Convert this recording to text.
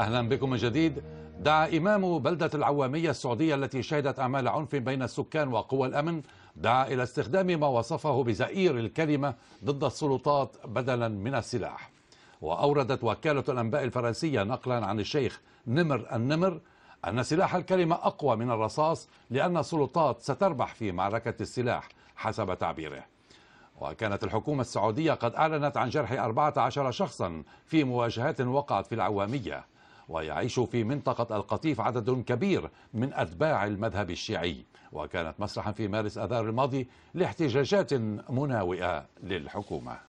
أهلا بكم من جديد دعا إمام بلدة العوامية السعودية التي شهدت أعمال عنف بين السكان وقوى الأمن دعا إلى استخدام ما وصفه بزئير الكلمة ضد السلطات بدلا من السلاح وأوردت وكالة الأنباء الفرنسية نقلا عن الشيخ نمر النمر أن سلاح الكلمة أقوى من الرصاص لأن السلطات ستربح في معركة السلاح حسب تعبيره وكانت الحكومة السعودية قد أعلنت عن جرح 14 شخصا في مواجهات وقعت في العوامية ويعيش في منطقة القطيف عدد كبير من أتباع المذهب الشيعي وكانت مسرحا في مارس أذار الماضي لاحتجاجات مناوئة للحكومة